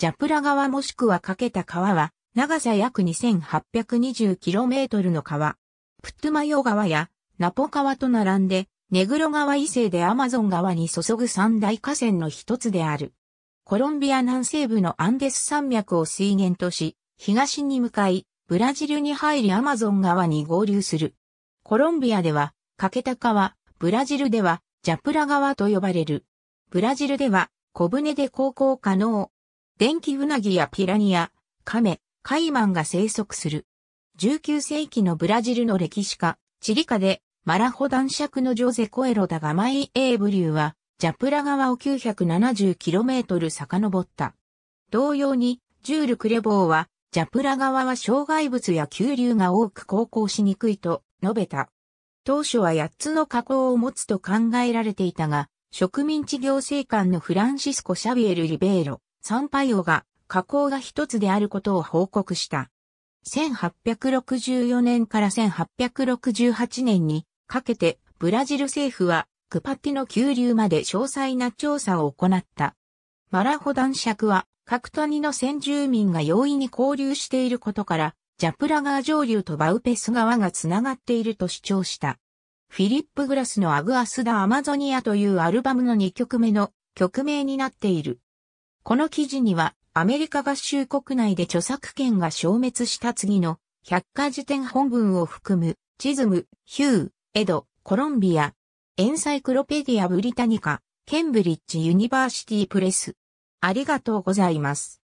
ジャプラ川もしくはかけた川は、長さ約 2820km の川。プットマヨ川やナポ川と並んで、ネグロ川以西でアマゾン川に注ぐ三大河川の一つである。コロンビア南西部のアンデス山脈を水源とし、東に向かい、ブラジルに入りアマゾン川に合流する。コロンビアでは、かけた川、ブラジルでは、ジャプラ川と呼ばれる。ブラジルでは、小舟で航行可能。電気ウナギやピラニア、カメ、カイマンが生息する。19世紀のブラジルの歴史家、チリカで、マラホ男爵のジョゼ・コエロダがマイ・エーブリューは、ジャプラ川を 970km 遡った。同様に、ジュール・クレボーは、ジャプラ川は障害物や急流が多く航行しにくいと述べた。当初は8つの河口を持つと考えられていたが、植民地行政官のフランシスコ・シャビエル・リベーロ、参拝王が加工が一つであることを報告した。1864年から1868年にかけてブラジル政府はクパティの急流まで詳細な調査を行った。マラホ男爵は各谷の先住民が容易に交流していることからジャプラ川上流とバウペス川がつながっていると主張した。フィリップ・グラスのアグアスダ・アマゾニアというアルバムの2曲目の曲名になっている。この記事には、アメリカ合衆国内で著作権が消滅した次の百科事典本文を含む、チズム、ヒュー、エド、コロンビア、エンサイクロペディア・ブリタニカ、ケンブリッジ・ユニバーシティ・プレス。ありがとうございます。